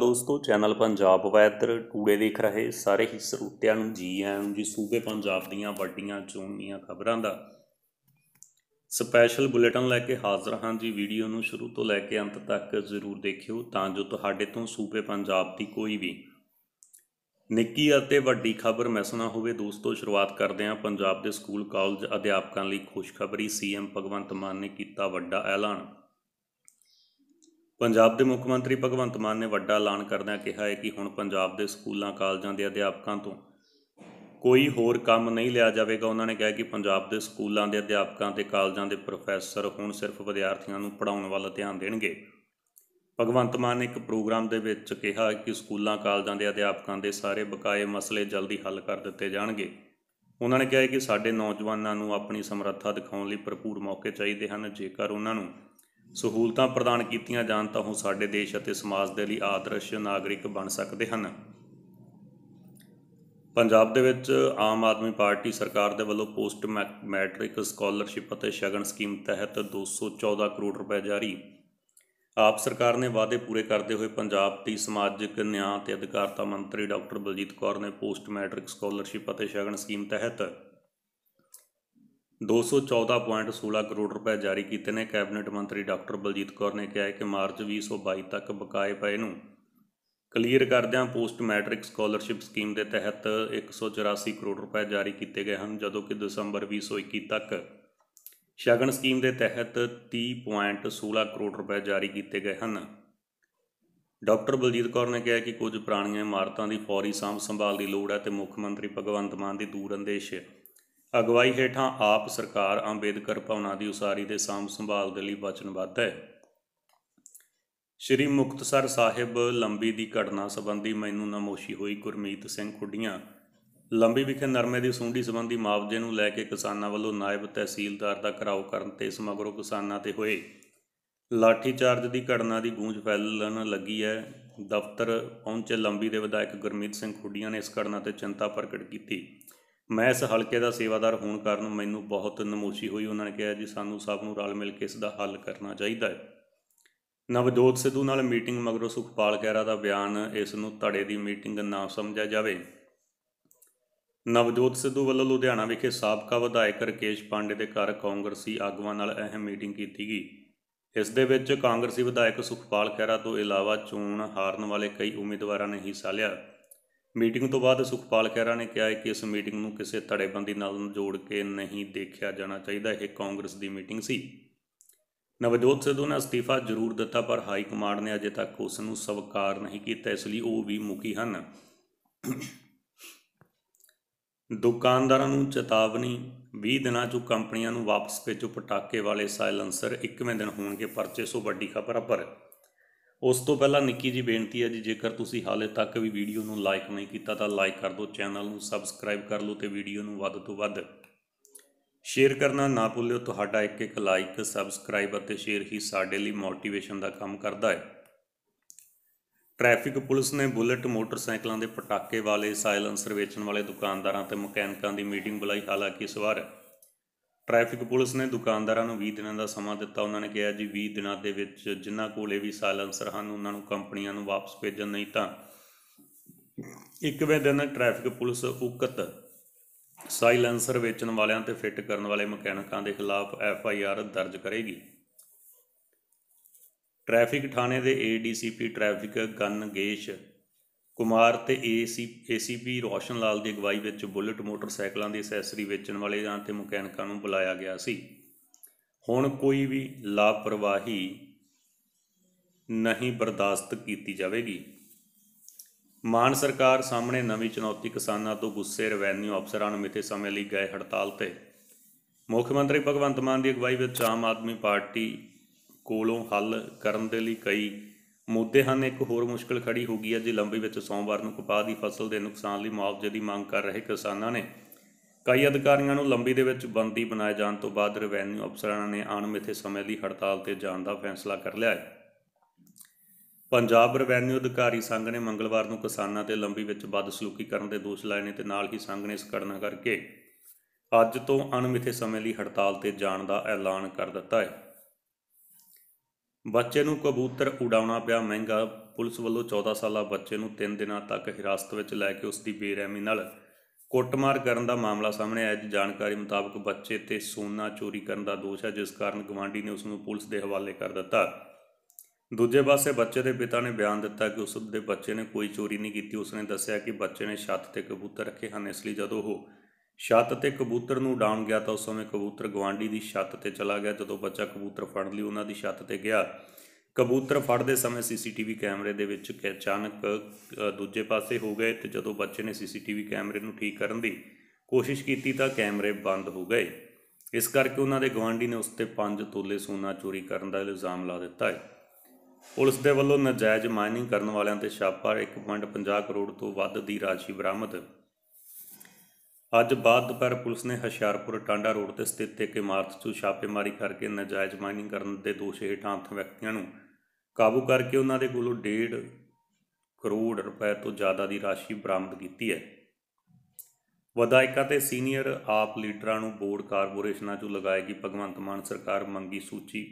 ਦੋਸਤੋ channel Punjab weather today ਦੇਖ ਰਹੇ ਸਾਰੇ ਹੀ ਸਰੋਤਿਆਂ ਨੂੰ ਜੀ ਆਇਆਂ ਨੂੰ ਜੀ ਸੂਬੇ ਪੰਜਾਬ ਦੀਆਂ ਵੱਡੀਆਂ ਚੋਣੀਆਂ ਖਬਰਾਂ ਦਾ ਸਪੈਸ਼ਲ ਬੁਲੇਟਿਨ ਲੈ ਕੇ ਹਾਜ਼ਰ ਹਾਂ ਜੀ ਵੀਡੀਓ ਨੂੰ ਸ਼ੁਰੂ ਤੋਂ ਲੈ ਕੇ ਅੰਤ ਤੱਕ ਜ਼ਰੂਰ ਦੇਖਿਓ ਤਾਂ ਜੋ ਤੁਹਾਡੇ ਤੋਂ ਸੂਬੇ ਪੰਜਾਬ ਦੀ ਕੋਈ ਵੀ ਨਿੱਕੀ ਅਤੇ ਵੱਡੀ ਖਬਰ ਮਿਸ ਨਾ ਹੋਵੇ ਦੋਸਤੋ ਸ਼ੁਰੂਆਤ ਕਰਦੇ ਹਾਂ ਪੰਜਾਬ ਦੇ ਸਕੂਲ ਕਾਲਜ ਅਧਿਆਪਕਾਂ ਲਈ ਖੁਸ਼ਖਬਰੀ ਸੀਐਮ ਭਗਵੰਤ ਮਾਨ ਨੇ ਕੀਤਾ ਵੱਡਾ ਐਲਾਨ ਪੰਜਾਬ ਦੇ ਮੁੱਖ ਮੰਤਰੀ ਭਗਵੰਤ ਮਾਨ ਨੇ ਵੱਡਾ ਐਲਾਨ ਕਰਦਿਆਂ ਕਿਹਾ ਹੈ ਕਿ ਹੁਣ ਪੰਜਾਬ ਦੇ ਸਕੂਲਾਂ ਕਾਲਜਾਂ ਦੇ ਅਧਿਆਪਕਾਂ ਤੋਂ ਕੋਈ ਹੋਰ ਕੰਮ ਨਹੀਂ ਲਿਆ ਜਾਵੇਗਾ ਉਹਨਾਂ ਨੇ ਕਿਹਾ ਕਿ ਪੰਜਾਬ ਦੇ ਸਕੂਲਾਂ ਦੇ ਅਧਿਆਪਕਾਂ ਤੇ ਕਾਲਜਾਂ ਦੇ ਪ੍ਰੋਫੈਸਰ ਹੁਣ ਸਿਰਫ ਵਿਦਿਆਰਥੀਆਂ ਨੂੰ ਪੜਾਉਣ ਵੱਲ ਧਿਆਨ ਦੇਣਗੇ ਭਗਵੰਤ ਮਾਨ ਨੇ ਇੱਕ ਪ੍ਰੋਗਰਾਮ ਦੇ ਵਿੱਚ ਕਿਹਾ ਕਿ ਸਕੂਲਾਂ ਕਾਲਜਾਂ ਦੇ ਅਧਿਆਪਕਾਂ ਦੇ ਸਾਰੇ ਬਕਾਏ ਮਸਲੇ ਜਲਦੀ ਹੱਲ ਕਰ ਦਿੱਤੇ ਜਾਣਗੇ ਉਹਨਾਂ ਨੇ ਕਿਹਾ ਕਿ ਸਾਡੇ ਨੌਜਵਾਨਾਂ ਨੂੰ ਆਪਣੀ ਸਮਰੱਥਾ ਦਿਖਾਉਣ ਲਈ ਭਰਪੂਰ ਮੌਕੇ ਚਾਹੀਦੇ ਹਨ ਜੇਕਰ ਉਹਨਾਂ ਨੂੰ ਸਹੂਲਤਾਂ ਪ੍ਰਦਾਨ ਕੀਤੀਆਂ ਜਾਣ ਤਾਂ ਉਹ ਸਾਡੇ ਦੇਸ਼ ਅਤੇ ਸਮਾਜ ਦੇ ਲਈ ਆਦਰਸ਼ ਨਾਗਰਿਕ ਬਣ ਸਕਦੇ ਹਨ ਪੰਜਾਬ ਦੇ ਵਿੱਚ ਆਮ ਆਦਮੀ ਪਾਰਟੀ ਸਰਕਾਰ ਦੇ ਵੱਲੋਂ ਪੋਸਟ ਮੈਟ੍ਰਿਕ ਸਕਾਲਰਸ਼ਿਪ ਅਤੇ ਸ਼ਗਨ ਸਕੀਮ ਤਹਿਤ 214 ਕਰੋੜ ਰੁਪਏ ਜਾਰੀ ਆਪ ਸਰਕਾਰ ਨੇ ਵਾਅਦੇ ਪੂਰੇ ਕਰਦੇ ਹੋਏ ਪੰਜਾਬ ਦੀ ਸਮਾਜਿਕ ਨਿਆਂ ਤੇ ਅਧਿਕਾਰਤਾ ਮੰਤਰੀ ਡਾਕਟਰ ਬਲਜੀਤ ਕੌਰ ਨੇ ਪੋਸਟ ਮੈਟ੍ਰਿਕ ਸਕਾਲਰਸ਼ਿਪ ਅਤੇ ਸ਼ਗਨ ਸਕੀਮ ਤਹਿਤ 214.16 ਕਰੋੜ ਰੁਪਏ ਜਾਰੀ ਕੀਤੇ ਨੇ ਕੈਬਨਿਟ ਮੰਤਰੀ ਡਾਕਟਰ ਬਲਜੀਤ ਕੌਰ ਨੇ ਕਿਹਾ ਹੈ ਕਿ ਮਾਰਚ 2022 ਤੱਕ ਬਕਾਏ ਪਏ ਨੂੰ ਕਲੀਅਰ ਕਰਦਿਆਂ ਪੋਸਟ ਮੈਟ੍ਰਿਕ ਸਕਾਲਰਸ਼ਿਪ ਸਕੀਮ ਦੇ ਤਹਿਤ 184 ਕਰੋੜ ਰੁਪਏ ਜਾਰੀ ਕੀਤੇ ਗਏ ਹਨ ਜਦੋਂ ਕਿ ਦਸੰਬਰ 2021 ਤੱਕ ਸ਼ਗਨ ਸਕੀਮ ਦੇ ਤਹਿਤ 30.16 ਕਰੋੜ ਰੁਪਏ ਜਾਰੀ ਕੀਤੇ ਗਏ ਹਨ ਡਾਕਟਰ ਬਲਜੀਤ ਕੌਰ ਨੇ ਕਿਹਾ ਕਿ ਕੁਝ ਪੁਰਾਣੀਆਂ ਇਮਾਰਤਾਂ ਦੀ ਫੌਰੀ ਸਾਂਭ ਸੰਭਾਲ ਦੀ ਲੋੜ ਹੈ ਤੇ ਮੁੱਖ ਮੰਤਰੀ ਭਗਵੰਤ ਮਾਨ ਦੀ ਅੰਦੇਸ਼ ਅਗਵਾਈ ਹੇਠਾਂ ਆਪ ਸਰਕਾਰ ਅੰਬੇਦਕਰ ਭਵਨਾਂ ਦੀ ਉਸਾਰੀ ਦੇ ਸਾਮ ਸੰਭਾਲ ਦੇ ਲਈ ਵਚਨਬੱਧ ਹੈ ਸ਼੍ਰੀ ਮੁਕਤਸਰ ਸਾਹਿਬ ਲੰਬੀ ਦੀ ਘਟਨਾ ਸੰਬੰਧੀ ਮੈਨੂੰ ਨਮੋਸ਼ੀ ਹੋਈ ਗੁਰਮੀਤ ਸਿੰਘ ਖੁੱਡੀਆਂ ਲੰਬੀ ਵਿਖੇ ਨਰਮੇ ਦੀ ਸੁੰਡੀ ਸੰਬੰਧੀ ਮੁਆਵਜ਼ੇ ਨੂੰ ਲੈ ਕੇ ਕਿਸਾਨਾਂ ਵੱਲੋਂ ਨਾਇਬ ਤਹਿਸੀਲਦਾਰ ਦਾ ਘਰਾਓ ਕਰਨ ਤੇ ਸਮਗਰੋ ਕਿਸਾਨਾਂ ਤੇ ਹੋਏ ਲਾਠੀ ਚਾਰਜ ਦੀ ਘਟਨਾ ਦੀ ਗੂੰਜ ਫੈਲਣ ਲੱਗੀ ਹੈ ਦਫ਼ਤਰ ਪਹੁੰਚੇ ਲੰਬੀ ਦੇ ਵਿਧਾਇਕ ਗੁਰਮੀਤ ਸਿੰਘ ਖੁੱਡੀਆਂ ਨੇ ਇਸ ਘਟਨਾ ਤੇ ਚਿੰਤਾ ਪ੍ਰਗਟ ਕੀਤੀ ਮੈਂ ਇਸ ਹਲਕੇ ਦਾ ਸੇਵਾਦਾਰ ਹੋਣ ਕਾਰਨ ਮੈਨੂੰ ਬਹੁਤ ਨਮੋਸ਼ੀ ਹੋਈ ਉਹਨਾਂ ਨੇ ਕਿਹਾ ਜੀ ਸਾਨੂੰ ਸਭ ਨੂੰ ਰਲ ਮਿਲ ਕੇ ਇਸ ਦਾ ਹੱਲ ਕਰਨਾ ਚਾਹੀਦਾ ਹੈ ਨਵਜੋਤ ਸਿੱਧੂ ਨਾਲ ਮੀਟਿੰਗ ਮਗਰੋਂ ਸੁਖਪਾਲ ਖਹਿਰਾ ਦਾ ਬਿਆਨ ਇਸ ਨੂੰ ਧੜੇ ਦੀ ਮੀਟਿੰਗ ਨਾ ਸਮਝਿਆ ਜਾਵੇ ਨਵਜੋਤ ਸਿੱਧੂ ਵੱਲੋਂ ਲੁਧਿਆਣਾ ਵਿਖੇ ਸਾਬਕਾ ਵਿਧਾਇਕ ਰਕੇਸ਼ ਪਾਂਡੇ ਦੇ ਘਰ ਕਾਂਗਰਸੀ ਆਗੂਆਂ ਨਾਲ ਅਹਿਮ ਮੀਟਿੰਗ ਕੀਤੀ ਗਈ ਇਸ ਦੇ ਵਿੱਚ ਕਾਂਗਰਸੀ ਵਿਧਾਇਕ ਸੁਖਪਾਲ ਖਹਿਰਾ ਤੋਂ ਇਲਾਵਾ ਚੋਣ ਹਾਰਨ ਵਾਲੇ ਕਈ ਉਮੀਦਵਾਰਾਂ ਨੇ ਹਿੱਸਾ ਲਿਆ ਮੀਟਿੰਗ ਤੋਂ ਬਾਅਦ ਸੁਖਪਾਲ ਖਹਿਰਾ ਨੇ ਕਿਹਾ ਕਿ ਇਸ ਮੀਟਿੰਗ ਨੂੰ ਕਿਸੇ ਤੜੇਬੰਦੀ ਨਾਲ ਜੋੜ ਕੇ ਨਹੀਂ ਦੇਖਿਆ ਜਾਣਾ ਚਾਹੀਦਾ ਇਹ ਕਾਂਗਰਸ ਦੀ ਮੀਟਿੰਗ ਸੀ ਨਵਜੋਤ ਸਿੱਧੂ ਨੇ ਅਸਤੀਫਾ ਜ਼ਰੂਰ ਦਿੱਤਾ ਪਰ ਹਾਈ ਕਮਾਂਡ ਨੇ ਅਜੇ ਤੱਕ ਉਸ ਨੂੰ ਸਵੀਕਾਰ ਨਹੀਂ ਕੀਤਾ ਇਸ ਲਈ ਉਹ ਵੀ ਮੁਕੀ ਹਨ ਦੁਕਾਨਦਾਰਾਂ ਨੂੰ ਚੇਤਾਵਨੀ 20 ਦਿਨਾਂ ਚੋਂ ਕੰਪਨੀਆਂ ਨੂੰ ਵਾਪਸ ਭੇਜੋ ਪਟਾਕੇ ਵਾਲੇ ਸਾਇਲੈਂਸਰ ਇੱਕਵੇਂ ਦਿਨ ਹੋਣਗੇ ਪਰਚੇ ਸੋ ਵੱਡੀ ਖਬਰ ਆ ਪਰ ਉਸ ਤੋਂ ਪਹਿਲਾਂ ਨਿੱਕੀ ਜੀ ਬੇਨਤੀ ਹੈ ਜੀ ਜੇਕਰ ਤੁਸੀਂ ਹਾਲੇ ਤੱਕ ਵੀ ਵੀਡੀਓ ਨੂੰ ਲਾਈਕ ਨਹੀਂ ਕੀਤਾ ਤਾਂ ਲਾਈਕ ਕਰ ਦਿਓ ਚੈਨਲ ਨੂੰ ਸਬਸਕ੍ਰਾਈਬ ਕਰ ਲਓ ਤੇ ਵੀਡੀਓ ਨੂੰ ਵੱਧ ਤੋਂ ਵੱਧ ਸ਼ੇਅਰ ਕਰਨਾ ਨਾ ਭੁੱਲਿਓ ਤੁਹਾਡਾ ਇੱਕ ਇੱਕ ਲਾਈਕ ਸਬਸਕ੍ਰਾਈਬ ਅਤੇ ਸ਼ੇਅਰ ਹੀ ਸਾਡੇ ਲਈ ਮੋਟੀਵੇਸ਼ਨ ਦਾ ਕੰਮ ਕਰਦਾ ਹੈ ਟ੍ਰੈਫਿਕ ਪੁਲਿਸ ਨੇ ਬੁਲਟ ਮੋਟਰਸਾਈਕਲਾਂ ਦੇ ਪਟਾਕੇ ਵਾਲੇ ਸਾਇਲੈਂਸਰ ਵੇਚਣ ਵਾਲੇ ਦੁਕਾਨਦਾਰਾਂ ਤੇ ਮਕੈਨਿਕਾਂ ਦੀ ਮੀਟਿੰਗ ਬੁਲਾਈ ਹਾਲਾਂਕਿ ਇਸ ਵਾਰ ਟ੍ਰੈਫਿਕ ਪੁਲਿਸ ਨੇ ਦੁਕਾਨਦਾਰਾਂ ਨੂੰ 20 ਦਿਨਾਂ ਦਾ ਸਮਾਂ ਦਿੱਤਾ ਉਹਨਾਂ ਨੇ ਕਿਹਾ ਜੀ 20 ਦਿਨਾਂ ਦੇ ਵਿੱਚ ਜਿਨ੍ਹਾਂ ਕੋਲ ਇਹ ਵੀ ਸਾਇਲੈਂਸਰ ਹਨ ਉਹਨਾਂ ਨੂੰ ਕੰਪਨੀਆਂ ਨੂੰ ਵਾਪਸ ਭੇਜਣ ਨਹੀਂ ਤਾਂ ਵੇ ਦਿਨ ਟ੍ਰੈਫਿਕ ਪੁਲਿਸ ਉਕਤ ਸਾਇਲੈਂਸਰ ਵੇਚਣ ਵਾਲਿਆਂ ਤੇ ਫਿੱਟ ਕਰਨ ਵਾਲੇ ਮਕੈਨਿਕਾਂ ਦੇ ਖਿਲਾਫ ਐਫ ਆਈ ਆਰ ਦਰਜ ਕਰੇਗੀ ਟ੍ਰੈਫਿਕ ਥਾਣੇ ਦੇ A D C P traffic ਗੇਸ਼ ਕੁਮਾਰ ਤੇ ਏਸੀ ਏਸੀਪੀ ਰੋਸ਼ਨ ਲਾਲ ਦੀ ਅਗਵਾਈ ਵਿੱਚ ਬੁਲਟ ਮੋਟਰਸਾਈਕਲਾਂ ਦੀ ਅਸੈਸਰੀ ਵੇਚਣ ਵਾਲੇ ਜਾਂ ਤੇ ਮਕੈਨਿਕਾਂ ਨੂੰ ਬੁਲਾਇਆ ਗਿਆ ਸੀ ਹੁਣ ਕੋਈ ਵੀ ਲਾਪਰਵਾਹੀ ਨਹੀਂ ਬਰਦਾਸ਼ਤ ਕੀਤੀ ਜਾਵੇਗੀ ਮਾਨ ਸਰਕਾਰ ਸਾਹਮਣੇ ਨਵੀਂ ਚੁਣੌਤੀ ਕਿਸਾਨਾਂ ਤੋਂ ਗੁੱਸੇ ਰਵੈਨਿਊ ਅਫਸਰਾਂ ਨੂੰ ਮਿੱਥੇ ਸਮੇਂ ਲਈ ਗਏ ਹੜਤਾਲ ਤੇ ਮੁੱਖ ਮੰਤਰੀ ਭਗਵੰਤ ਮਾਨ ਦੀ ਅਗਵਾਈ ਵਿੱਚ ਆਮ ਆਦਮੀ ਪਾਰਟੀ ਕੋਲੋਂ ਹੱਲ ਕਰਨ ਦੇ ਲਈ ਕਈ ਮੁੱਦੇ ਹਨ ਇੱਕ ਹੋਰ ਮੁਸ਼ਕਲ ਖੜੀ ਹੋ ਗਈ ਹੈ ਜੇ ਲੰਬੀ ਵਿੱਚ ਸੋਮਵਾਰ ਨੂੰ ਕਪਾਹ ਦੀ ਫਸਲ ਦੇ ਨੁਕਸਾਨ ਲਈ ਮੁਆਵਜ਼ੇ ਦੀ ਮੰਗ ਕਰ ਰਹੇ ਕਿਸਾਨਾਂ ਨੇ ਕਈ ਅਧਿਕਾਰੀਆਂ ਨੂੰ ਲੰਬੀ ਦੇ ਵਿੱਚ ਬੰਦੀ ਬਣਾਏ ਜਾਣ ਤੋਂ ਬਾਅਦ ਰਵੈਨਿਊ ਅਫਸਰਾਂ ਨੇ ਅਣਮਿੱਥੇ ਸਮੇਂ ਲਈ ਹੜਤਾਲ ਤੇ ਜਾਣ ਦਾ ਫੈਸਲਾ ਕਰ ਲਿਆ ਹੈ ਪੰਜਾਬ ਰਵੈਨਿਊ ਅਧਿਕਾਰੀ ਸੰਘ ਨੇ ਮੰਗਲਵਾਰ ਨੂੰ ਕਿਸਾਨਾਂ ਤੇ ਲੰਬੀ ਵਿੱਚ ਬਦਸਲੂਕੀ ਕਰਨ ਦੇ ਦੋਸ਼ ਲਾਏ ਨੇ ਤੇ ਨਾਲ ਹੀ ਸੰਘ ਨੇ ਇਸ ਘਟਨਾ ਕਰਕੇ ਅੱਜ ਤੋਂ ਅਣਮਿੱਥੇ ਸਮੇਂ ਲਈ ਹੜਤਾਲ ਤੇ ਜਾਣ ਦਾ ਐਲਾਨ ਕਰ ਦਿੱਤਾ ਹੈ ਬੱਚੇ ਨੂੰ ਕਬੂਤਰ ਉਡਾਉਣਾ ਪਿਆ ਮਹਿੰਗਾ ਪੁਲਿਸ ਵੱਲੋਂ 14 ਸਾਲਾ ਬੱਚੇ ਨੂੰ 3 ਦਿਨਾਂ ਤੱਕ ਹਿਰਾਸਤ ਵਿੱਚ ਲੈ ਕੇ ਉਸ ਦੀ ਬੇਰਹਿਮੀ ਨਾਲ ਕੁੱਟਮਾਰ ਕਰਨ ਦਾ ਮਾਮਲਾ ਸਾਹਮਣੇ ਆਇਆ ਜਾਣਕਾਰੀ ਮੁਤਾਬਕ ਬੱਚੇ ਤੇ ਸੋਨਾ ਚੋਰੀ ਕਰਨ ਦਾ ਦੋਸ਼ ਹੈ ਜਿਸ ਕਾਰਨ ਗਵਾਂਢੀ ਨੇ ਉਸ ਨੂੰ ਪੁਲਿਸ ਦੇ ਹਵਾਲੇ ਕਰ ਦਿੱਤਾ ਦੂਜੇ ਪਾਸੇ ਬੱਚੇ ਦੇ ਪਿਤਾ ਨੇ ਬਿਆਨ ਦਿੱਤਾ ਕਿ ਉਸ ਦੇ ਬੱਚੇ ਨੇ ਕੋਈ ਚੋਰੀ ਨਹੀਂ ਕੀਤੀ ਉਸ ਨੇ ਦੱਸਿਆ ਕਿ ਬੱਚੇ ਨੇ ਛੱਤ ਤੇ ਕਬੂਤਰ ਰੱਖੇ ਹਨ ਇਸ ਲਈ ਜਦੋਂ ਉਹ ਛੱਤ ਤੇ ਕਬੂਤਰ ਨੂੰ ਡਾਉਣ ਗਿਆ ਤਾਂ ਉਸ ਸਮੇਂ ਕਬੂਤਰ ਗਵਾਂਡੀ ਦੀ ਛੱਤ ਤੇ ਚਲਾ ਗਿਆ ਜਦੋਂ ਬੱਚਾ ਕਬੂਤਰ ਫੜ ਲਈ ਉਹਨਾਂ ਦੀ ਛੱਤ ਤੇ ਗਿਆ ਕਬੂਤਰ ਫੜਦੇ ਸਮੇਂ ਸੀਸੀਟੀਵੀ ਕੈਮਰੇ ਦੇ ਵਿੱਚ ਅਚਾਨਕ ਦੂਜੇ ਪਾਸੇ ਹੋ ਗਏ ਤੇ ਜਦੋਂ ਬੱਚੇ ਨੇ ਸੀਸੀਟੀਵੀ ਕੈਮਰੇ ਨੂੰ ਠੀਕ ਕਰਨ ਦੀ ਕੋਸ਼ਿਸ਼ ਕੀਤੀ ਤਾਂ ਕੈਮਰੇ ਬੰਦ ਹੋ ਗਏ ਇਸ ਕਰਕੇ ਉਹਨਾਂ ਦੇ ਗਵਾਂਡੀ ਨੇ ਉਸ ਤੇ 5 ਤੋਲੇ ਸੋਨਾ ਚੋਰੀ ਕਰਨ ਦਾ ਇਲਜ਼ਾਮ ਲਾ ਦਿੱਤਾ ਹੈ ਪੁਲਿਸ ਦੇ ਵੱਲੋਂ ਨਾਜਾਇਜ਼ ਮਾਈਨਿੰਗ ਕਰਨ ਵਾਲਿਆਂ ਤੇ ਛਾਪਾ 1.50 ਕਰੋੜ ਤੋਂ ਵੱਧ ਦੀ ਰਾਸ਼ੀ ਬਰਾਮਦ ਅੱਜ ਬਾਅਦ ਦੁਪਹਿਰ ਪੁਲਿਸ ਨੇ ਹਸ਼ਿਆਰਪੁਰ ਟਾਂਡਾ ਰੋਡ ਤੇ ਸਥਿਤ ਇੱਕ ਇਮਾਰਤ 'ਚ ਛਾਪੇਮਾਰੀ ਕਰਕੇ ਨਜਾਇਜ਼ ਮਾਈਨਿੰਗ ਕਰਨ ਦੇ ਦੋਸ਼ ਹੇਠਾਂ ਅੱਠ ਵਿਅਕਤੀਆਂ ਨੂੰ ਕਾਬੂ ਕਰਕੇ ਉਹਨਾਂ ਦੇ ਕੋਲੋਂ ਡੇਢ ਕਰੋੜ ਰੁਪਏ ਤੋਂ ਜ਼ਿਆਦਾ ਦੀ ਰਾਸ਼ੀ ਬਰਾਮਦ ਕੀਤੀ ਹੈ ਵਿਧਾਇਕਾਂ ਤੇ ਸੀਨੀਅਰ ਆਪ ਲੀਡਰਾਂ ਨੂੰ ਬੋਰਡ ਕਾਰਪੋਰੇਸ਼ਨਾਂ 'ਚ ਲਗਾਏਗੀ ਭਗਵੰਤ ਮਾਨ ਸਰਕਾਰ ਮੰਗੀ ਸੂਚੀ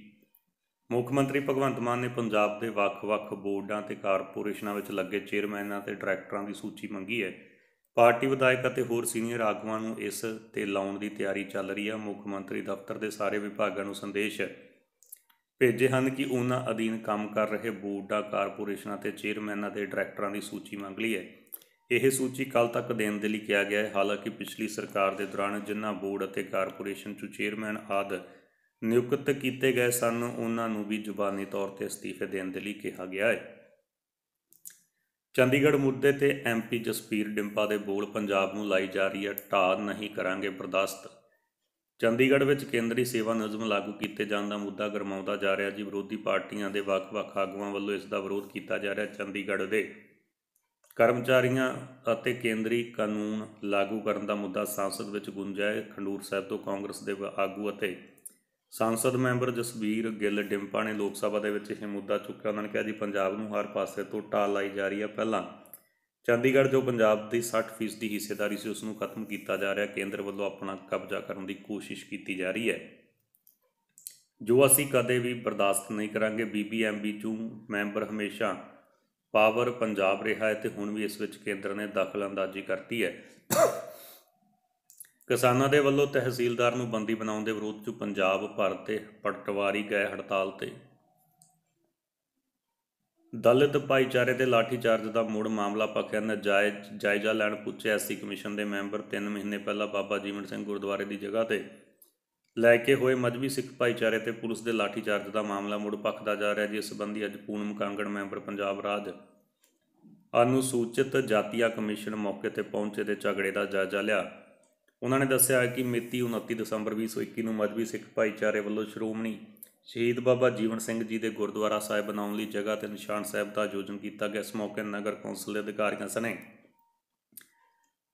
ਮੁੱਖ ਮੰਤਰੀ ਭਗਵੰਤ ਮਾਨ ਨੇ ਪੰਜਾਬ ਦੇ ਵੱਖ-ਵੱਖ ਬੋਰਡਾਂ ਤੇ ਕਾਰਪੋਰੇਸ਼ਨਾਂ ਵਿੱਚ ਲੱਗੇ ਚੇਅਰਮੈਨਾਂ ਤੇ ਡਾਇਰੈਕਟਰਾਂ ਦੀ ਸੂਚੀ ਮੰਗੀ ਹੈ ਪਾਰਟੀ ਵਿਧਾਇਕ ਅਤੇ ਹੋਰ ਸੀਨੀਅਰ ਆਗੂਆਂ ਨੂੰ ਇਸ ਤੇ ਲਾਉਣ ਦੀ ਤਿਆਰੀ ਚੱਲ ਰਹੀ ਹੈ ਮੁੱਖ ਮੰਤਰੀ ਦਫ਼ਤਰ ਦੇ ਸਾਰੇ ਵਿਭਾਗਾਂ ਨੂੰ ਸੰਦੇਸ਼ ਭੇਜੇ ਹਨ ਕਿ ਉਹਨਾਂ ਅਧੀਨ ਕੰਮ ਕਰ ਰਹੇ ਬੋਰਡਾਂ ਕਾਰਪੋਰੇਸ਼ਨਾਂ ਤੇ ਚੇਅਰਮੈਨਾਂ ਦੇ ਡਾਇਰੈਕਟਰਾਂ ਦੀ ਸੂਚੀ ਮੰਗ ਲਈ ਹੈ ਇਹ ਸੂਚੀ ਕੱਲ ਤੱਕ ਦੇਣ ਦੇ ਲਈ ਕਿਹਾ ਗਿਆ ਹੈ ਹਾਲਾਂਕਿ ਪਿਛਲੀ ਸਰਕਾਰ ਦੇ ਦੌਰਾਨ ਜਿਨ੍ਹਾਂ ਬੋਰਡ ਅਤੇ ਕਾਰਪੋਰੇਸ਼ਨ ਚ ਚੇਅਰਮੈਨ ਆਦ ਨਿਯੁਕਤ ਕੀਤੇ ਗਏ ਸਨ ਉਹਨਾਂ ਨੂੰ ਵੀ ਜ਼ੁਬਾਨੀ ਤੌਰ ਤੇ ਅਸਤੀਫੇ ਦੇਣ ਦੇ ਲਈ ਕਿਹਾ ਗਿਆ ਹੈ ਚੰਡੀਗੜ੍ਹ ਮੁੱਦੇ ਤੇ ਐਮਪੀ ਜਸਪੀਰ ਡਿੰਪਾ ਦੇ ਬੋਲ ਪੰਜਾਬ ਨੂੰ ਲਾਈ ਜਾ ਰਹੀ ਹੈ ਟਾ ਨਹੀਂ ਕਰਾਂਗੇ ਬਰਦਾਸ਼ਤ ਚੰਡੀਗੜ੍ਹ ਵਿੱਚ ਕੇਂਦਰੀ ਸੇਵਾ ਨਿਯਮ ਲਾਗੂ ਕੀਤੇ ਜਾਣ ਦਾ ਮੁੱਦਾ ਗਰਮਾਉਂਦਾ ਜਾ ਰਿਹਾ ਜੀ ਵਿਰੋਧੀ ਪਾਰਟੀਆਂ ਦੇ ਵੱਖ-ਵੱਖ ਆਗੂਆਂ ਵੱਲੋਂ ਇਸ ਦਾ ਵਿਰੋਧ ਕੀਤਾ ਜਾ ਰਿਹਾ ਚੰਡੀਗੜ੍ਹ ਦੇ ਕਰਮਚਾਰੀਆਂ ਅਤੇ ਕੇਂਦਰੀ ਕਾਨੂੰਨ ਲਾਗੂ ਕਰਨ ਦਾ ਮੁੱਦਾ ਸੰਸਦ ਵਿੱਚ ਗੁੰਜਾਇ ਖੰਡੂਰ ਸਾਹਿਬ ਤੋਂ ਕਾਂਗਰਸ ਦੇ ਆਗੂ ਅਤੇ ਸੰਸਦ ਮੈਂਬਰ ਜਸਵੀਰ ਗਿੱਲ ਡਿੰਪਾ ਨੇ ਲੋਕ ਸਭਾ ਦੇ ਵਿੱਚ ਇਹ ਮੁੱਦਾ ਚੁੱਕਿਆ ਉਹਨਾਂ ਨੇ ਕਿਹਾ ਜੀ ਪੰਜਾਬ ਨੂੰ ਹਰ ਪਾਸੇ ਤੋਂ ਟਾਲ ਲਾਈ ਜਾ ਰਹੀ ਹੈ ਪਹਿਲਾਂ ਚੰਡੀਗੜ੍ਹ ਜੋ ਪੰਜਾਬ ਦੀ 60% ਦੀ ਹਿੱਸੇਦਾਰੀ ਸੀ ਉਸ ਨੂੰ ਖਤਮ ਕੀਤਾ ਜਾ ਰਿਹਾ ਕੇਂਦਰ ਵੱਲੋਂ ਆਪਣਾ ਕਬਜ਼ਾ ਕਰਨ ਦੀ ਕੋਸ਼ਿਸ਼ ਕੀਤੀ ਜਾ ਰਹੀ ਹੈ ਜੋ ਅਸੀਂ ਕਦੇ ਵੀ ਬਰਦਾਸ਼ਤ ਨਹੀਂ ਕਰਾਂਗੇ ਬੀਬੀਐਮਬੀ ਚੋਂ ਮੈਂਬਰ ਹਮੇਸ਼ਾ ਪਾਵਰ ਪੰਜਾਬ ਰਿਹਾ ਹੈ ਤੇ ਹੁਣ ਵੀ ਇਸ ਵਿੱਚ ਕੇਂਦਰ ਨੇ ਦਖਲ ਅੰਦਾਜ਼ੀ ਕਰਤੀ ਹੈ ਕਿਸਾਨਾਂ ਦੇ ਵੱਲੋਂ ਤਹਿਸੀਲਦਾਰ ਨੂੰ ਬੰਦੀ ਬਣਾਉਣ ਦੇ ਵਿਰੋਧ 'ਚ ਪੰਜਾਬ ਭਰ ਤੇ ਪਟਵਾਰੀ ਗਏ ਹੜਤਾਲ ਤੇ ਦਲਿਤ ਭਾਈਚਾਰੇ ਲਾਠੀ ਚਾਰਜ ਦਾ ਮੂੜ ਮਾਮਲਾ ਪੱਖਿਆ ਨਜਾਇਜ਼ ਜਾਇਜ਼ਾ ਲੈਣ ਪੁੱਛੇ ਐਸਸੀ ਕਮਿਸ਼ਨ ਦੇ ਮੈਂਬਰ 3 ਮਹੀਨੇ ਪਹਿਲਾਂ ਬਾਬਾ ਜੀਵਨ ਸਿੰਘ ਗੁਰਦੁਆਰੇ ਦੀ ਜਗ੍ਹਾ ਤੇ ਲੈ ਕੇ ਹੋਏ ਮਜਬੀ ਸਿੱਖ ਭਾਈਚਾਰੇ ਤੇ ਪੁਲਿਸ ਦੇ ਚਾਰਜ ਦਾ ਮਾਮਲਾ ਮੁੜ ਪੱਕਦਾ ਜਾ ਰਿਹਾ ਜਿਸ ਸੰਬੰਧੀ ਅੱਜ ਪੂਨਮ ਕਾਂਗੜ ਮੈਂਬਰ ਪੰਜਾਬ ਰਾਜ ਅਨੁਸੂਚਿਤ ਜਾਤੀਆ ਕਮਿਸ਼ਨ ਮੌਕੇ ਤੇ ਪਹੁੰਚੇ ਤੇ ਝਗੜੇ ਦਾ ਜਾਇਜ਼ਾ ਲਿਆ ਉਹਨਾਂ ਨੇ ਦੱਸਿਆ ਕਿ ਮਿਤੀ 29 ਦਸੰਬਰ 2021 ਨੂੰ ਮਜਬੀ ਸਿੱਖ ਭਾਈਚਾਰੇ ਵੱਲੋਂ ਸ਼੍ਰੋਮਣੀ ਸ਼ਹੀਦ ਬਾਬਾ ਜੀਵਨ ਸਿੰਘ ਜੀ ਦੇ ਗੁਰਦੁਆਰਾ ਸਾਹਿਬ ਬਣਾਉਣ ਲਈ ਜਗ੍ਹਾ ਤੇ ਨਿਸ਼ਾਨ ਸਾਹਿਬ ਦਾ ਆਯੋਜਨ ਕੀਤਾ ਗਿਆ ਇਸ ਮੌਕੇ ਨਗਰ ਕੌਂਸਲ ਦੇ ਅਧਿਕਾਰੀਆਂ ਸਨੇ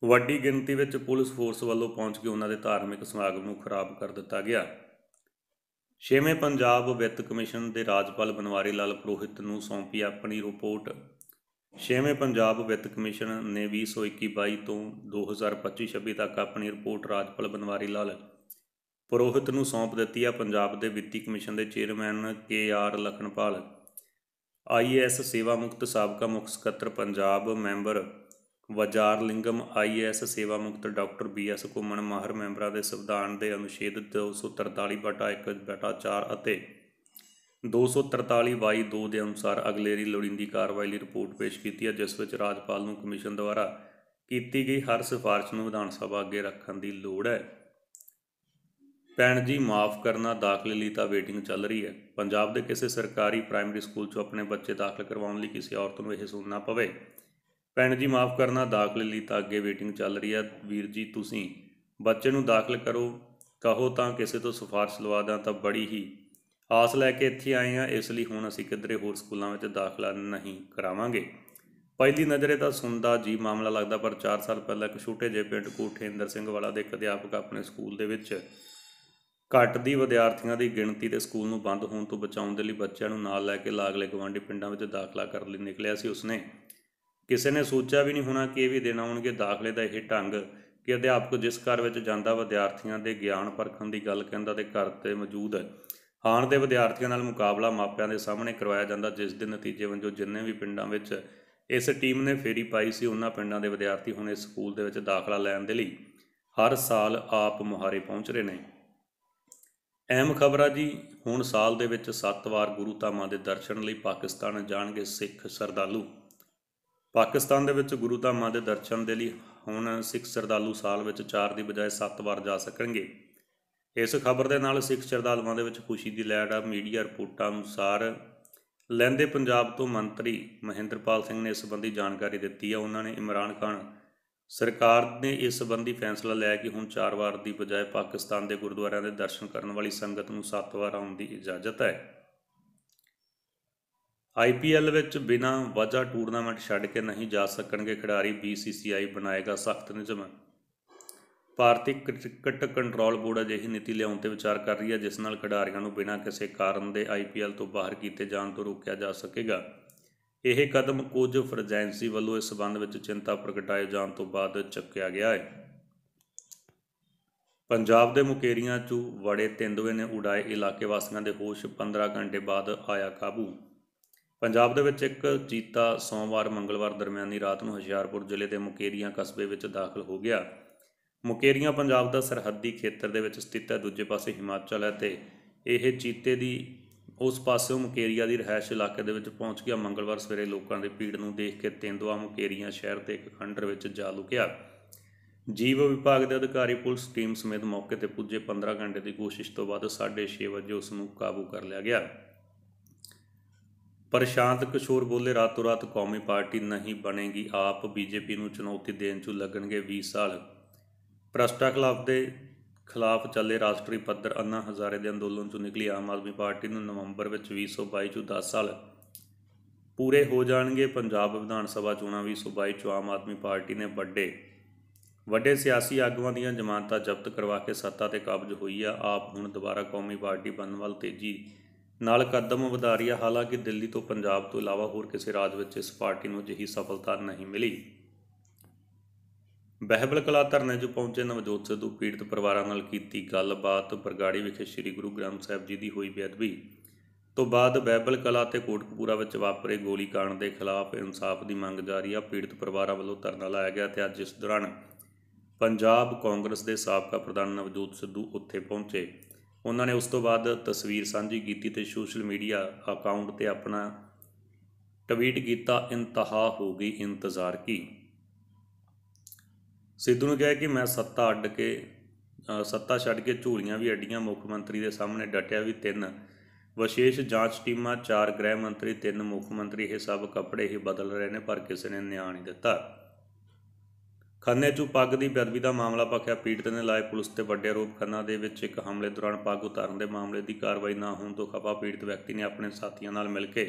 ਵੱਡੀ ਗਿਣਤੀ ਵਿੱਚ ਪੁਲਿਸ ਫੋਰਸ ਵੱਲੋਂ ਪਹੁੰਚ ਕੇ ਉਹਨਾਂ ਦੇ ਧਾਰਮਿਕ ਸਮਾਗਮ ਨੂੰ ਖਰਾਬ ਕਰ ਦਿੱਤਾ ਗਿਆ 6ਵੇਂ ਪੰਜਾਬ ਵਿੱਤ ਕਮਿਸ਼ਨ ਦੇ ਰਾਜਪਾਲ ਬਨਵਾਰੀ ਲਾਲ ਪ੍ਰੋਹਿਤ ਨੂੰ ਸੌਂਪੀ ਆਪਣੀ ਰਿਪੋਰਟ ਛੇਵੇਂ ਪੰਜਾਬ ਵਿੱਤ ਕਮਿਸ਼ਨ ਨੇ 2021-22 ਤੋਂ 2025-26 ਤੱਕ ਆਪਣੀ ਰਿਪੋਰਟ ਰਾਜਪਾਲ ਬਨਵਾਰੀ ਲਾਲ ਪੁਰੋਹਿਤ ਨੂੰ ਸੌਂਪ ਦਿੱਤੀ ਆ ਪੰਜਾਬ ਦੇ ਵਿੱਤੀ ਕਮਿਸ਼ਨ ਦੇ ਚੇਅਰਮੈਨ ਕੇ ਆਰ ਲਖਨਪਾਲ ਆਈਐਸ ਸੇਵਾ ਮੁਕਤ ਸਾਬਕਾ ਮੁਖ ਸਕੱਤਰ Punjab member Vajralingam IAS ਸੇਵਾ ਮੁਕਤ ਡਾਕਟਰ ਬੀਐਸ ਕੋਮਨ ਮਾਹਰ ਮੈਂਬਰਾਂ ਦੇ ਸੰਵਿਧਾਨ ਦੇ ਅਨੁਛੇਦ 243/1/4 ਅਤੇ 243/2 ਦੇ ਅਨੁਸਾਰ ਅਗਲੇਰੀ ਲੋੜੀਂਦੀ ਕਾਰਵਾਈ ਲਈ ਰਿਪੋਰਟ ਪੇਸ਼ ਕੀਤੀ ਹੈ ਜਿਸ ਵਿੱਚ ਰਾਜਪਾਲ ਨੂੰ ਕਮਿਸ਼ਨ ਦੁਆਰਾ ਕੀਤੀ ਗਈ ਹਰ ਸਿਫਾਰਿਸ਼ ਨੂੰ ਵਿਧਾਨ ਸਭਾ ਅੱਗੇ ਰੱਖਣ ਦੀ ਲੋੜ ਹੈ ਪੈਣ ਜੀ ਮਾਫ ਕਰਨਾ ਦਾਖਲੇ ਲਈ ਤਾਂ ਵੇਟਿੰਗ ਚੱਲ ਰਹੀ ਹੈ ਪੰਜਾਬ ਦੇ ਕਿਸੇ ਸਰਕਾਰੀ ਪ੍ਰਾਇਮਰੀ ਸਕੂਲ 'ਚ ਆਪਣੇ ਬੱਚੇ ਦਾਖਲ ਕਰਵਾਉਣ ਲਈ ਕਿਸੇ ਔਰਤ ਨੂੰ ਇਹ ਸੁਣਨਾ ਪਵੇ ਪੈਣ ਜੀ ਮਾਫ ਕਰਨਾ ਦਾਖਲੇ ਲਈ ਤਾਂ ਅੱਗੇ ਵੇਟਿੰਗ ਚੱਲ ਰਹੀ ਹੈ ਵੀਰ ਜੀ ਤੁਸੀਂ ਬੱਚੇ ਨੂੰ ਦਾਖਲ ਕਰੋ ਕਹੋ ਤਾਂ ਕਿਸੇ ਤੋਂ ਸਿਫਾਰਿਸ਼ ਲਵਾ ਦਾਂ ਤਾਂ ਬੜੀ ਹੀ ਆਸ ਲੈ ਕੇ ਇੱਥੇ ਆਏ ਆ ਇਸ ਲਈ ਹੁਣ ਅਸੀਂ ਕਿਧਰੇ ਹੋਰ ਸਕੂਲਾਂ ਵਿੱਚ ਦਾਖਲਾ ਨਹੀਂ ਕਰਾਵਾਂਗੇ ਪਹਿਲੀ ਨਜ਼ਰੇ ਤਾਂ ਸੁੰਦਾ ਜੀ ਮਾਮਲਾ ਲੱਗਦਾ ਪਰ 4 ਸਾਲ ਪਹਿਲਾਂ ਇੱਕ ਛੋਟੇ ਜਿਹੇ ਪਿੰਡ ਕੋਠੇਂਦਰ ਸਿੰਘ ਵਾਲਾ ਦੇ ਇੱਕ ਅਧਿਆਪਕ ਆਪਣੇ ਸਕੂਲ ਦੇ ਵਿੱਚ ਘਟਦੀ ਵਿਦਿਆਰਥੀਆਂ ਦੀ ਗਿਣਤੀ ਤੇ ਸਕੂਲ ਨੂੰ ਬੰਦ ਹੋਣ ਤੋਂ ਬਚਾਉਣ ਦੇ ਲਈ ਬੱਚਿਆਂ ਨੂੰ ਨਾਲ ਲੈ ਕੇ ਲਾਗਲੇ ਗਵਾਂਡੀ ਪਿੰਡਾਂ ਵਿੱਚ ਦਾਖਲਾ ਕਰਨ ਲਈ ਨਿਕਲਿਆ ਸੀ ਉਸਨੇ ਕਿਸੇ ਨੇ ਸੋਚਿਆ ਵੀ ਨਹੀਂ ਹੋਣਾ ਕਿ ਇਹ ਵੀ ਦੇਣਾ ਹੋਣਗੇ ਦਾਖਲੇ ਦਾ ਇਹ ਢੰਗ ਕਿ ਅਧਿਆਪਕ ਜਿਸ ਘਰ ਵਿੱਚ ਜਾਂਦਾ ਵਿਦਿਆਰਥੀਆਂ ਦੇ ਗਿਆਨ ਪਰਖਣ ਦੀ ਗੱਲ ਕਹਿੰਦਾ ਤੇ ਘਰ ਤੇ ਮੌਜੂਦ ਹੈ ਹਾਨ ਦੇ ਵਿਦਿਆਰਥੀਆਂ ਨਾਲ ਮੁਕਾਬਲਾ ਮਾਪਿਆਂ ਦੇ ਸਾਹਮਣੇ ਕਰਵਾਇਆ ਜਾਂਦਾ ਜਿਸ ਦੇ ਨਤੀਜੇ ਵਜੋਂ ਜਿੰਨੇ ਵੀ ਪਿੰਡਾਂ ਵਿੱਚ ਇਸ ਟੀਮ ਨੇ ਫੇਰੀ ਪਾਈ ਸੀ ਉਹਨਾਂ ਪਿੰਡਾਂ ਦੇ ਵਿਦਿਆਰਥੀ ਹੁਣ ਇਸ ਸਕੂਲ ਦੇ ਵਿੱਚ ਦਾਖਲਾ ਲੈਣ ਦੇ ਲਈ ਹਰ ਸਾਲ ਆਪ ਮੁਹਾਰੇ ਪਹੁੰਚ ਰਹੇ ਨੇ ਅਹਿਮ ਖਬਰ ਆ ਜੀ ਹੁਣ ਸਾਲ ਦੇ ਵਿੱਚ 7 ਵਾਰ ਗੁਰੂ ਧਾਮਾਂ ਦੇ ਦਰਸ਼ਨ ਲਈ ਪਾਕਿਸਤਾਨ ਜਾਣਗੇ ਸਿੱਖ ਸਰਦਾਲੂ ਪਾਕਿਸਤਾਨ ਦੇ ਵਿੱਚ ਗੁਰੂ ਧਾਮਾਂ ਦੇ ਦਰਸ਼ਨ ਦੇ ਲਈ ਹੁਣ ਸਿੱਖ ਸਰਦਾਲੂ ਸਾਲ ਵਿੱਚ 4 ਦੀ ਬਜਾਏ 7 ਵਾਰ ਜਾ ਸਕਣਗੇ ਇਸ ਖਬਰ ਦੇ ਨਾਲ ਸਿੱਖ ਸ਼ਰਧਾਲੂਆਂ ਦੇ ਵਿੱਚ ਖੁਸ਼ੀ ਦੀ ਲਹਿਰ ਆ ਮੀਡੀਆ ਰਿਪੋਰਟਾਂ ਅਨੁਸਾਰ ਲੈਂਦੇ ਪੰਜਾਬ ਤੋਂ ਮੰਤਰੀ ਮਹਿੰਦਰਪਾਲ ਸਿੰਘ ਨੇ ਇਸ ਸੰਬੰਧੀ ਜਾਣਕਾਰੀ ਦਿੱਤੀ ਆ ਉਹਨਾਂ ਨੇ ਇਮਰਾਨ ਖਾਨ ਸਰਕਾਰ ਨੇ ਇਸ ਸੰਬੰਧੀ ਫੈਸਲਾ ਲਿਆ ਕਿ ਹੁਣ ਚਾਰ ਵਾਰ ਦੀ ਬਜਾਏ ਪਾਕਿਸਤਾਨ ਦੇ ਗੁਰਦੁਆਰਿਆਂ ਦੇ ਦਰਸ਼ਨ ਕਰਨ ਵਾਲੀ ਸੰਗਤ ਨੂੰ ਸੱਤ ਵਾਰ ਆਉਣ ਦੀ ਇਜਾਜ਼ਤ ਹੈ ਆਈਪੀਐਲ ਵਿੱਚ ਬਿਨਾਂ ਵਜਾ ਟੂਰਨਾਮੈਂਟ ਛੱਡ ਕੇ ਨਹੀਂ ਜਾ ਸਕਣਗੇ ਖਿਡਾਰੀ ਬੀਸੀਸੀਆਈ ਬਣਾਏਗਾ ਸਖਤ ਨਿਯਮ ਭਾਰਤੀ ਕ੍ਰਿਕਟ ਕੰਟਰੋਲ ਬੋਰਡ ਅਜਿਹੀ ਨੀਤੀ ਲਿਆਉਣ ਤੇ ਵਿਚਾਰ ਕਰ ਰਹੀ ਹੈ ਜਿਸ ਨਾਲ ਖਿਡਾਰੀਆਂ ਨੂੰ ਬਿਨਾਂ ਕਿਸੇ ਕਾਰਨ ਦੇ ਆਈਪੀਐਲ ਤੋਂ ਬਾਹਰ ਕੀਤੇ ਜਾਣ ਤੋਂ ਰੋਕਿਆ ਜਾ ਸਕੇਗਾ ਇਹ ਕਦਮ ਕੁਝ ਫਰਜੈਂਸੀ ਵੱਲੋਂ ਇਸ ਸਬੰਧ ਵਿੱਚ ਚਿੰਤਾ ਪ੍ਰਗਟਾਏ ਜਾਣ ਤੋਂ ਬਾਅਦ ਚੱਕਿਆ ਗਿਆ ਹੈ ਪੰਜਾਬ ਦੇ ਮੁਕੇਰੀਆਂ 'ਚ ਵੜੇ ਤਿੰਦਵੇ ਨੇ ਉਡਾਏ ਇਲਾਕੇ ਵਾਸੀਆਂ ਦੇ ਹੋਸ਼ 15 ਘੰਟੇ ਬਾਅਦ ਆਇਆ ਕਾਬੂ ਪੰਜਾਬ ਦੇ ਵਿੱਚ ਇੱਕ ਚੀਤਾ ਸੋਮਵਾਰ ਮੰਗਲਵਾਰ ਦਰਮਿਆਨੀ ਰਾਤ ਨੂੰ ਹੁਸ਼ਿਆਰਪੁਰ ਜ਼ਿਲ੍ਹੇ ਦੇ ਮੁਕੇਰੀਆਂ ਕਸਬੇ ਵਿੱਚ ਦਾਖਲ ਹੋ ਗਿਆ ਮੁਕੇਰੀਆਂ ਪੰਜਾਬ ਦਾ ਸਰਹੱਦੀ ਖੇਤਰ ਦੇ ਵਿੱਚ ਸਥਿਤ ਹੈ ਦੂਜੇ ਪਾਸੇ ਹਿਮਾਚਲ ਹੈ ਤੇ ਇਹ ਚੀਤੇ ਦੀ ਉਸ ਪਾਸੇ ਮੁਕੇਰੀਆ ਦੀ ਰਹਿائش ਇਲਾਕੇ ਦੇ ਵਿੱਚ ਪਹੁੰਚ ਗਿਆ ਮੰਗਲਵਾਰ ਸਵੇਰੇ ਲੋਕਾਂ ਦੇ ਭੀੜ ਨੂੰ ਦੇਖ ਕੇ ਤੇਂਦਵਾ ਮੁਕੇਰੀਆਂ ਸ਼ਹਿਰ ਤੇ ਇੱਕ ਖੰਡਰ ਵਿੱਚ ਜਾ ਲੁਕਿਆ ਜੀਵ ਵਿਭਾਗ ਦੇ ਅਧਿਕਾਰੀ ਪੁਲਿਸ ਟੀਮ ਸਮੇਤ ਮੌਕੇ ਤੇ ਪੁੱਜੇ 15 ਘੰਟੇ ਦੀ ਕੋਸ਼ਿਸ਼ ਤੋਂ ਬਾਅਦ 6:30 ਵਜੇ ਉਸ ਨੂੰ ਕਾਬੂ ਕਰ ਲਿਆ ਗਿਆ ਪ੍ਰਸ਼ਾਂਤ ਕਿਸ਼ੋਰ ਬੋਲੇ ਰਾਤੋ ਰਾਤ ਕੌਮੀ ਪਾਰਟੀ ਨਹੀਂ ਬਣੇਗੀ ਆਪ ਬੀਜੇਪੀ ਨੂੰ ਚੁਣੌਤੀ ਦੇਣ ਚ ਲੱਗਣਗੇ 20 ਸਾਲ ਭ੍ਰਸ਼ਟਾ ਖਿਲਾਫ ਦੇ ਖਿਲਾਫ ਚੱਲੇ ਰਾਸ਼ਟਰੀ ਪੱਧਰ ਅੰਨਾ ਹਜ਼ਾਰੇ ਦੇ ਅੰਦੋਲਨ ਤੋਂ ਨਿਕਲੀ ਆਮ ਆਦਮੀ ਪਾਰਟੀ ਨੂੰ ਨਵੰਬਰ ਵਿੱਚ 2022 ਚ 10 ਸਾਲ ਪੂਰੇ ਹੋ ਜਾਣਗੇ ਪੰਜਾਬ ਵਿਧਾਨ ਸਭਾ ਚੋਣਾਂ 2022 ਚ ਆਮ ਆਦਮੀ ਪਾਰਟੀ ਨੇ ਵੱਡੇ ਵੱਡੇ ਸਿਆਸੀ ਆਗੂਆਂ ਦੀਆਂ ਜ਼ਮਾਨਤਾਂ ਜ਼ਬਤ ਕਰਵਾ ਕੇ ਸੱਤਾ ਤੇ ਕਾਬਜ ਹੋਈ ਆ ਆਪ ਹੁਣ ਦੁਬਾਰਾ ਕੌਮੀ ਪਾਰਟੀ ਬਣਨ ਵੱਲ ਤੇਜ਼ੀ ਨਾਲ ਕਦਮ ਵਧਾਰੀਆ ਹਾਲਾਂਕਿ ਦਿੱਲੀ ਤੋਂ ਪੰਜਾਬ ਤੋਂ ਇਲਾਵਾ ਹੋਰ ਕਿਸੇ ਰਾਜ ਵਿੱਚ ਇਸ ਪਾਰਟੀ ਨੂੰ ਅਜਿਹੀ ਸਫਲਤਾ ਨਹੀਂ ਮਿਲੀ ਬਹਿਬਲ ਕਲਾ ਧਰਨੇ 'ਚ ਪਹੁੰਚੇ ਨਵਜੋਤ ਸਿੱਧੂ ਪੀੜਤ ਪਰਿਵਾਰਾਂ ਨਾਲ ਕੀਤੀ ਗੱਲਬਾਤ ਬਰਗਾੜੀ ਵਿਖੇ ਸ੍ਰੀ ਗੁਰੂ ਗ੍ਰੰਥ ਸਾਹਿਬ ਜੀ ਦੀ ਹੋਈ ਬੇਅਦਬੀ ਤੋਂ ਬਾਅਦ ਬਹਿਬਲ ਕਲਾ ਤੇ ਕੋਟਕਪੂਰਾ ਵਿੱਚ ਵਾਪਰੇ ਗੋਲੀ ਕਾਂਡ ਦੇ ਖਿਲਾਫ ਇਨਸਾਫ ਦੀ ਮੰਗ ਜਾਰੀ ਆ ਪੀੜਤ ਪਰਿਵਾਰਾਂ ਵੱਲੋਂ ਧਰਨਾ ਲਾਇਆ ਗਿਆ ਤੇ ਅੱਜ ਇਸ ਦੌਰਾਨ ਪੰਜਾਬ ਕਾਂਗਰਸ ਦੇ ਸਾਬਕਾ ਪ੍ਰਧਾਨ ਨਵਜੋਤ ਸਿੱਧੂ ਉੱਥੇ ਪਹੁੰਚੇ ਉਹਨਾਂ ਨੇ ਉਸ ਤੋਂ ਬਾਅਦ ਤਸਵੀਰ ਸਾਂਝੀ ਕੀਤੀ ਤੇ ਸੋਸ਼ਲ ਮੀਡੀਆ ਅਕਾਊਂਟ ਤੇ ਆਪਣਾ ਟਵੀਟ ਕੀਤਾ ਇੰਤਹਾ ਹੋ ਗਈ ਇੰਤਜ਼ਾਰ ਕੀ ਸਿੱਧੂ ਨੇ ਕਿਹਾ ਕਿ ਮੈਂ ਸੱਤਾ ਅੱਡ ਕੇ ਸੱਤਾ ਛੱਡ ਕੇ ਝੂਲੀਆਂ ਵੀ ਅੱਡੀਆਂ ਮੁੱਖ ਮੰਤਰੀ ਦੇ ਸਾਹਮਣੇ ਡਟਿਆ ਵੀ ਤਿੰਨ ਵਿਸ਼ੇਸ਼ ਜਾਂਚ ਟੀਮਾਂ ਚਾਰ ਗ੍ਰਹਿ ਮੰਤਰੀ ਤਿੰਨ ਮੁੱਖ ਮੰਤਰੀ ਇਹ ਸਭ ਕੱਪੜੇ ਹੀ ਬਦਲ ਰਹੇ ਨੇ ਪਰ ਕਿਸੇ ਨੇ ਨਿਆਂ ਨਹੀਂ ਦਿੱਤਾ ਖੰਨੇ ਚੋਂ ਪੱਗ ਦੀ ਬਦਬੀ ਦਾ ਮਾਮਲਾ ਪੱਖਿਆ ਪੀੜਤ ਨੇ ਲਾਏ ਪੁਲਿਸ ਤੇ ਵੱਡੇ ਆਰੋਪ ਖੰਨਾ ਦੇ ਵਿੱਚ ਇੱਕ ਹਮਲੇ ਦੌਰਾਨ ਪੱਗ ਉਤਾਰਨ ਦੇ ਮਾਮਲੇ ਦੀ ਕਾਰਵਾਈ ਨਾ ਹੋਣ ਤੋਂ ਖਫਾ ਪੀੜਤ ਵਿਅਕਤੀ ਨੇ ਆਪਣੇ ਸਾਥੀਆਂ ਨਾਲ ਮਿਲ ਕੇ